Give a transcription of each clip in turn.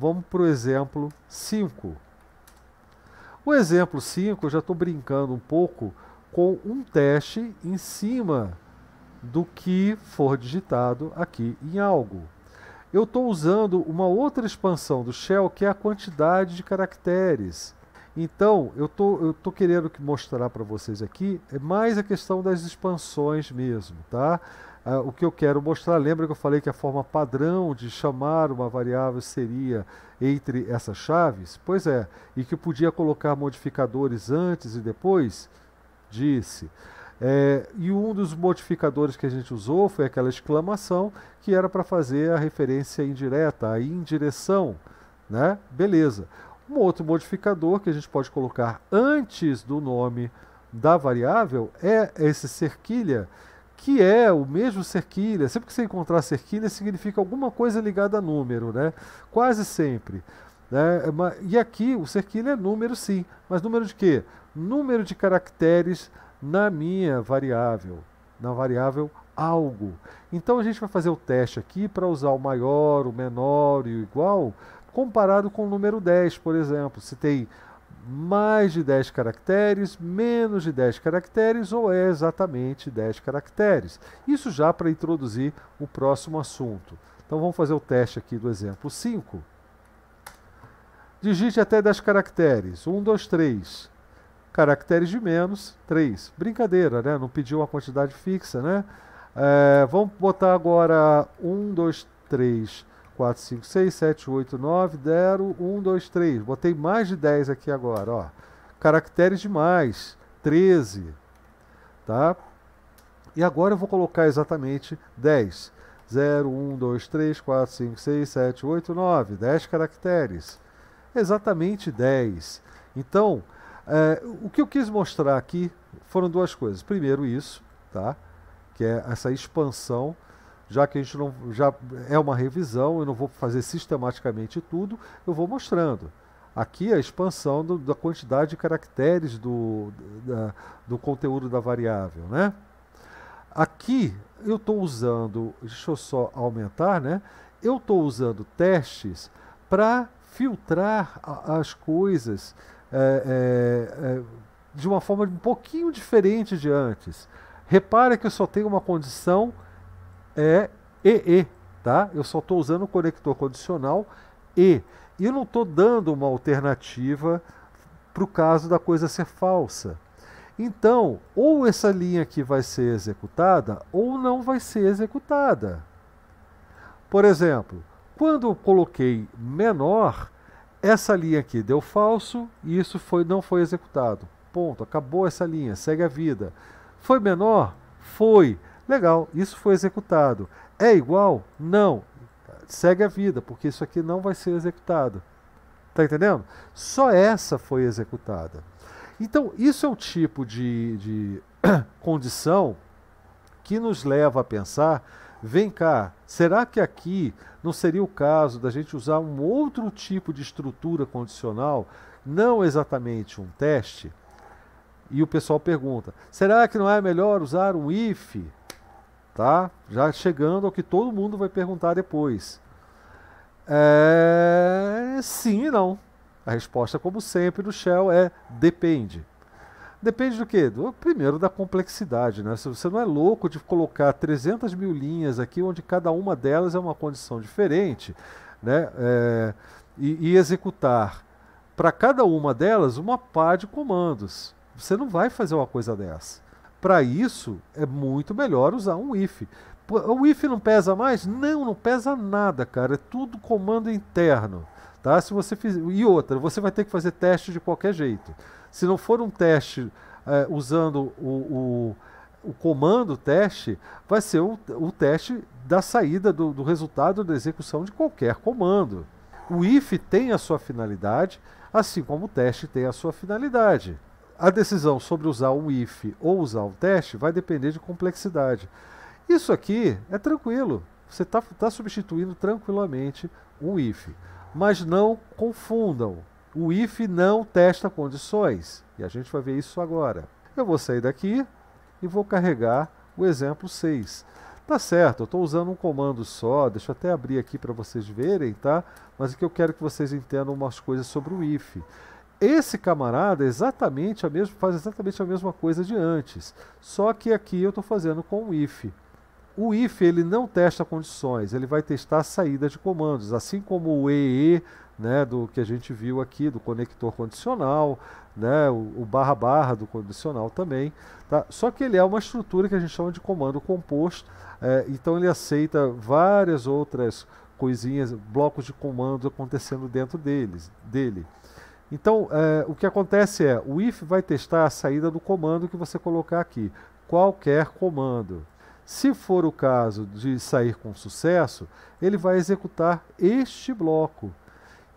Vamos para o exemplo 5. O exemplo 5, eu já estou brincando um pouco com um teste em cima do que for digitado aqui em algo. Eu estou usando uma outra expansão do shell que é a quantidade de caracteres. Então, eu tô, eu tô querendo mostrar para vocês aqui é mais a questão das expansões mesmo, tá? Ah, o que eu quero mostrar, lembra que eu falei que a forma padrão de chamar uma variável seria entre essas chaves? Pois é, e que eu podia colocar modificadores antes e depois? Disse. É, e um dos modificadores que a gente usou foi aquela exclamação que era para fazer a referência indireta, a indireção, né? Beleza. Um outro modificador que a gente pode colocar antes do nome da variável é esse cerquilha, que é o mesmo cerquilha. Sempre que você encontrar cerquilha, significa alguma coisa ligada a número, né? Quase sempre. Né? É e aqui o cerquilha é número sim, mas número de quê? Número de caracteres na minha variável, na variável algo. Então a gente vai fazer o teste aqui para usar o maior, o menor e o igual comparado com o número 10, por exemplo, se tem mais de 10 caracteres, menos de 10 caracteres ou é exatamente 10 caracteres. Isso já para introduzir o próximo assunto. Então vamos fazer o teste aqui do exemplo 5. Digite até 10 caracteres. 1, 2, 3. Caracteres de menos, 3. Brincadeira, né? Não pediu uma quantidade fixa, né? É, vamos botar agora 1, 2, 3, 4, 5, 6, 7, 8, 9, 0, 1, 2, 3. Botei mais de 10 aqui agora, ó. Caracteres demais, 13, tá? E agora eu vou colocar exatamente 10. 0, 1, 2, 3, 4, 5, 6, 7, 8, 9, 10 caracteres. Exatamente 10. Então, é, o que eu quis mostrar aqui foram duas coisas. Primeiro isso, tá? Que é essa expansão já que a gente não já é uma revisão, eu não vou fazer sistematicamente tudo, eu vou mostrando. Aqui é a expansão do, da quantidade de caracteres do, da, do conteúdo da variável, né? Aqui eu estou usando, deixa eu só aumentar, né? Eu estou usando testes para filtrar as coisas é, é, é, de uma forma um pouquinho diferente de antes. Repara que eu só tenho uma condição é EE, tá? Eu só estou usando o conector condicional E. E eu não estou dando uma alternativa para o caso da coisa ser falsa. Então, ou essa linha aqui vai ser executada ou não vai ser executada. Por exemplo, quando eu coloquei menor, essa linha aqui deu falso e isso foi, não foi executado. Ponto, acabou essa linha, segue a vida. Foi menor? Foi. Legal, isso foi executado. É igual? Não. Segue a vida, porque isso aqui não vai ser executado. Tá entendendo? Só essa foi executada. Então, isso é o tipo de, de condição que nos leva a pensar: vem cá, será que aqui não seria o caso da gente usar um outro tipo de estrutura condicional, não exatamente um teste? E o pessoal pergunta: será que não é melhor usar um if? tá? Já chegando ao que todo mundo vai perguntar depois. É... Sim e não. A resposta, como sempre, do Shell é depende. Depende do quê? Do, primeiro, da complexidade. Né? Se você não é louco de colocar 300 mil linhas aqui, onde cada uma delas é uma condição diferente, né? É... E, e executar para cada uma delas uma pá de comandos. Você não vai fazer uma coisa dessa. Para isso, é muito melhor usar um if. O if não pesa mais? Não, não pesa nada, cara. É tudo comando interno. Tá? Se você fizer... E outra, você vai ter que fazer teste de qualquer jeito. Se não for um teste é, usando o, o, o, comando teste, vai ser o, o teste da saída do, do resultado da execução de qualquer comando. O if tem a sua finalidade, assim como o teste tem a sua finalidade. A decisão sobre usar o if ou usar o teste vai depender de complexidade. Isso aqui é tranquilo. Você está tá substituindo tranquilamente um if. Mas não confundam. O if não testa condições. E a gente vai ver isso agora. Eu vou sair daqui e vou carregar o exemplo 6. Tá certo, eu estou usando um comando só, deixa eu até abrir aqui para vocês verem, tá? Mas o que eu quero que vocês entendam umas coisas sobre o if. Esse camarada exatamente a mesma, faz exatamente a mesma coisa de antes, só que aqui eu estou fazendo com o if. O if ele não testa condições, ele vai testar a saída de comandos, assim como o EE né, do que a gente viu aqui, do conector condicional, né, o, o, barra barra do condicional também. Tá? Só que ele é uma estrutura que a gente chama de comando composto, é, então ele aceita várias outras coisinhas, blocos de comando acontecendo dentro deles, dele. Então, é, o que acontece é, o if vai testar a saída do comando que você colocar aqui, qualquer comando. Se for o caso de sair com sucesso, ele vai executar este bloco.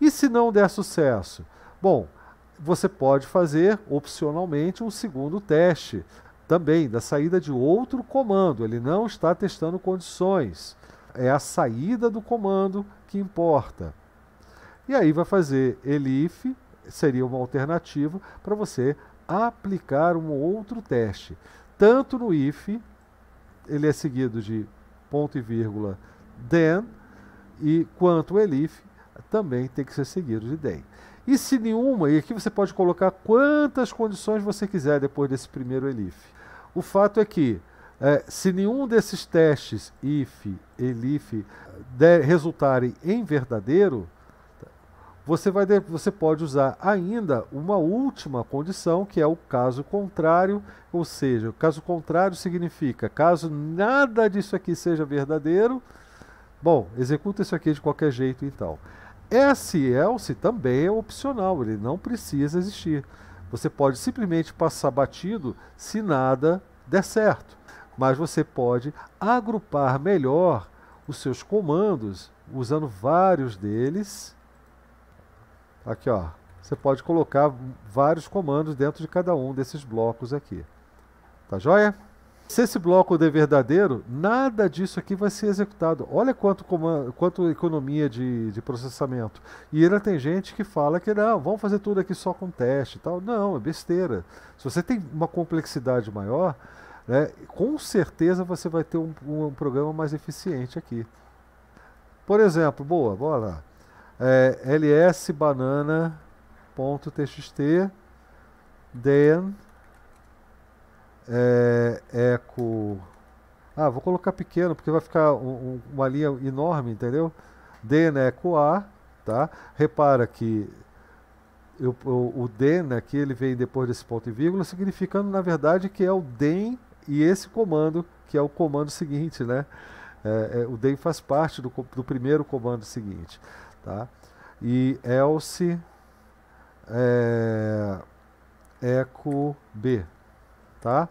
E se não der sucesso? Bom, você pode fazer opcionalmente um segundo teste também da saída de outro comando. Ele não está testando condições. É a saída do comando que importa. E aí vai fazer elif seria uma alternativa para você aplicar um outro teste. Tanto no if, ele é seguido de ponto e vírgula then, e quanto o elif, também tem que ser seguido de then. E se nenhuma, e aqui você pode colocar quantas condições você quiser depois desse primeiro elif. O fato é que, é, se nenhum desses testes, if, elif, resultarem em verdadeiro, você, vai você pode usar ainda uma última condição, que é o caso contrário, ou seja, o caso contrário significa caso nada disso aqui seja verdadeiro, bom, executa isso aqui de qualquer jeito então. Esse else também é opcional, ele não precisa existir. Você pode simplesmente passar batido se nada der certo, mas você pode agrupar melhor os seus comandos usando vários deles Aqui, ó. Você pode colocar vários comandos dentro de cada um desses blocos aqui. Tá joia? Se esse bloco der verdadeiro, nada disso aqui vai ser executado. Olha quanto, comando, quanto economia de, de processamento. E ainda tem gente que fala que não, vamos fazer tudo aqui só com teste e tal. Não, é besteira. Se você tem uma complexidade maior, né, com certeza você vai ter um, um, programa mais eficiente aqui. Por exemplo, boa, bora lá é, lsbanana.txt then é, eco ah, vou colocar pequeno porque vai ficar um, um, uma linha enorme, entendeu? then eco a tá? repara que eu, o, o den aqui ele vem depois desse ponto e vírgula significando na verdade que é o den e esse comando que é o comando seguinte, né? É, é, o den faz parte do, do primeiro comando seguinte. Tá? E else é, eco b. Tá?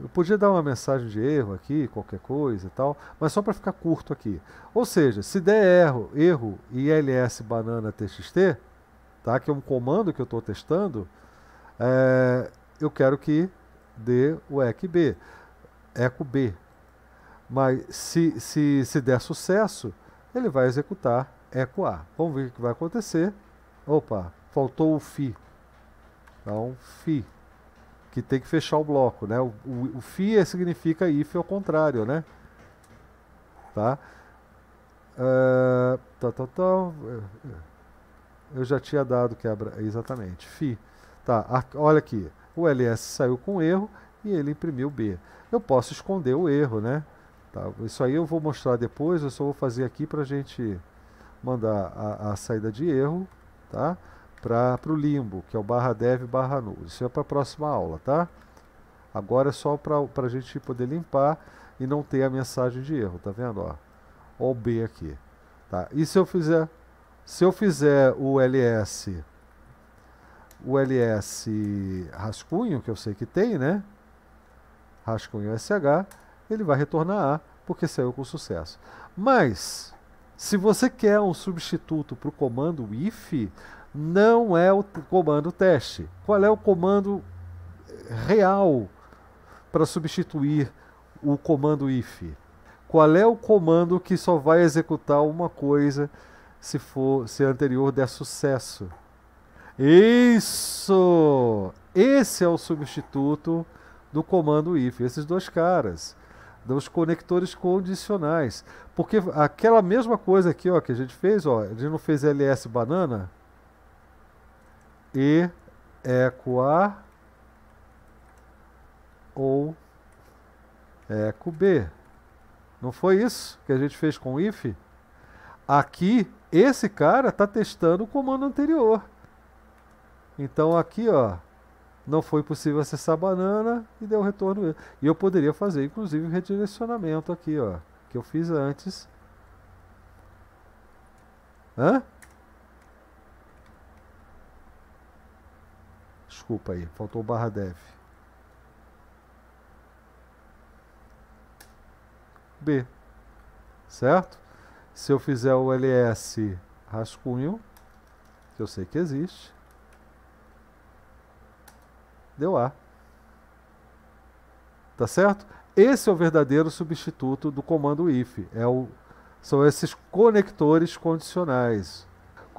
Eu podia dar uma mensagem de erro aqui, qualquer coisa e tal, mas só para ficar curto aqui. Ou seja, se der erro, erro ILS banana txt, tá? que é um comando que eu estou testando, é, eu quero que dê o EC B, eco B. Mas se, se, se der sucesso, ele vai executar eco A. Vamos ver o que vai acontecer. Opa, faltou o FI. Então, FI, que tem que fechar o bloco, né? O, o, o FI significa IF ao contrário, né? Tá? Uh, tá, tá, tá. Eu já tinha dado quebra, exatamente, FI. Tá, a, olha aqui, o LS saiu com erro e ele imprimiu B. Eu posso esconder o erro, né? Tá? Isso aí eu vou mostrar depois, eu só vou fazer aqui para a gente mandar a, a, saída de erro tá? para o limbo, que é o barra dev barra null. Isso é para a próxima aula, tá? Agora é só para a gente poder limpar e não ter a mensagem de erro, tá vendo? ó o B aqui. Tá? E se eu fizer, se eu fizer o ls, o ls rascunho, que eu sei que tem, né? Rascunho sh, ele vai retornar A, porque saiu com sucesso. Mas, se você quer um substituto para o comando if, não é o comando teste. Qual é o comando eh, real para substituir o comando if? Qual é o comando que só vai executar uma coisa se for se anterior der sucesso? Isso! Esse é o substituto do comando if, esses dois caras dos conectores condicionais. Porque aquela mesma coisa aqui ó, que a gente fez, ó, a gente não fez LS banana, e a ou eco B. Não foi isso que a gente fez com if? Aqui, esse cara está testando o comando anterior. Então aqui, ó, não foi possível acessar a banana e deu retorno. E eu poderia fazer, inclusive, o redirecionamento aqui, ó, que eu fiz antes. Hã? Desculpa aí, faltou barra dev. B. Certo? Se eu fizer o ls rascunho, que eu sei que existe, deu ar. Tá certo? Esse é o verdadeiro substituto do comando if. É o, são esses conectores condicionais.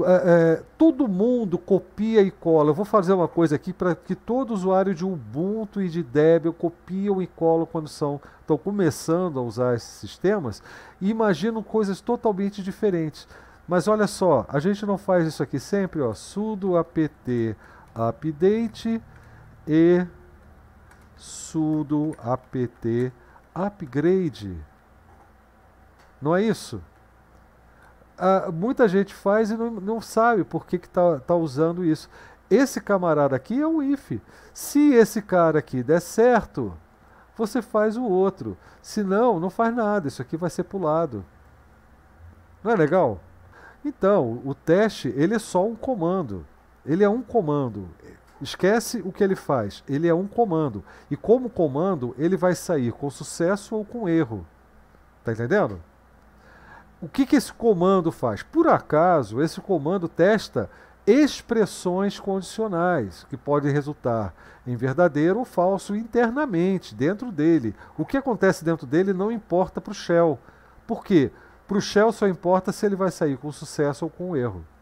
É, é, todo mundo copia e cola. Eu vou fazer uma coisa aqui para que todo usuário de Ubuntu e de Debian copiam e colam quando são estão começando a usar esses sistemas e imaginam coisas totalmente diferentes. Mas olha só, a gente não faz isso aqui sempre, ó, sudo apt update e sudo apt upgrade. Não é isso? Ah, muita gente faz e não, não sabe por que está tá usando isso. Esse camarada aqui é um if. Se esse cara aqui der certo, você faz o outro. Se não, não faz nada. Isso aqui vai ser pulado. Não é legal? Então, o teste ele é só um comando. Ele é um comando. Esquece o que ele faz. Ele é um comando. E como comando, ele vai sair com sucesso ou com erro. Tá entendendo? O que, que esse comando faz? Por acaso, esse comando testa expressões condicionais, que podem resultar em verdadeiro ou falso internamente, dentro dele. O que acontece dentro dele não importa para o Shell. Por quê? Para o Shell só importa se ele vai sair com sucesso ou com erro.